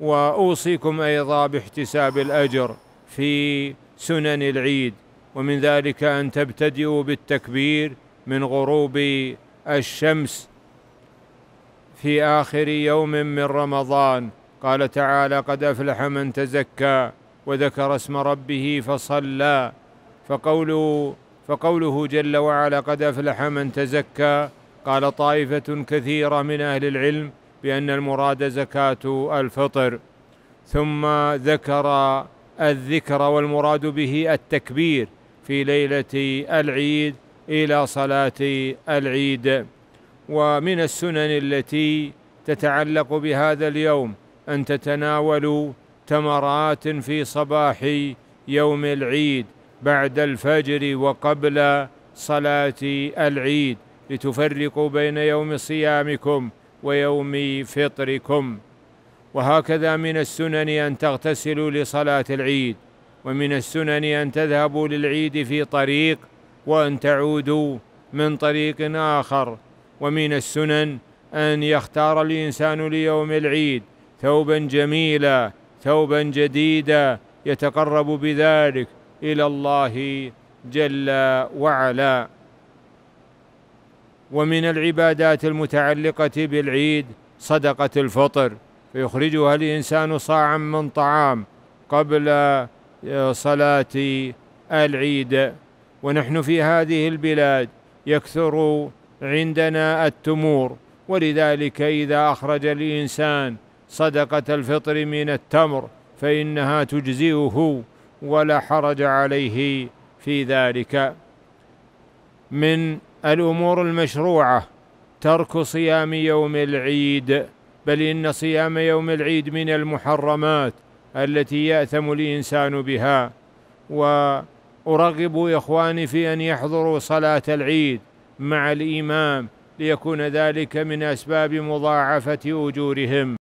واوصيكم ايضا باحتساب الاجر في سنن العيد ومن ذلك ان تبتدئوا بالتكبير من غروب الشمس في اخر يوم من رمضان قال تعالى قد افلح من تزكى وذكر اسم ربه فصلى فقوله فقوله جل وعلا قد افلح من تزكى قال طائفه كثيره من اهل العلم بأن المراد زكاة الفطر ثم ذكر الذكر والمراد به التكبير في ليلة العيد إلى صلاة العيد ومن السنن التي تتعلق بهذا اليوم أن تتناولوا تمرات في صباح يوم العيد بعد الفجر وقبل صلاة العيد لتفرقوا بين يوم صيامكم ويوم فطركم وهكذا من السنن أن تغتسلوا لصلاة العيد ومن السنن أن تذهبوا للعيد في طريق وأن تعودوا من طريق آخر ومن السنن أن يختار الإنسان ليوم العيد ثوبا جميلا ثوبا جديدا يتقرب بذلك إلى الله جل وعلا ومن العبادات المتعلقة بالعيد صدقة الفطر فيخرجها الإنسان صاعا من طعام قبل آه، صلاة العيد ونحن في هذه البلاد يكثر عندنا التمور ولذلك إذا أخرج الإنسان صدقة الفطر من التمر فإنها تجزئه ولا حرج عليه في ذلك من الامور المشروعه ترك صيام يوم العيد بل ان صيام يوم العيد من المحرمات التي ياثم الانسان بها وارغب اخواني في ان يحضروا صلاه العيد مع الامام ليكون ذلك من اسباب مضاعفه اجورهم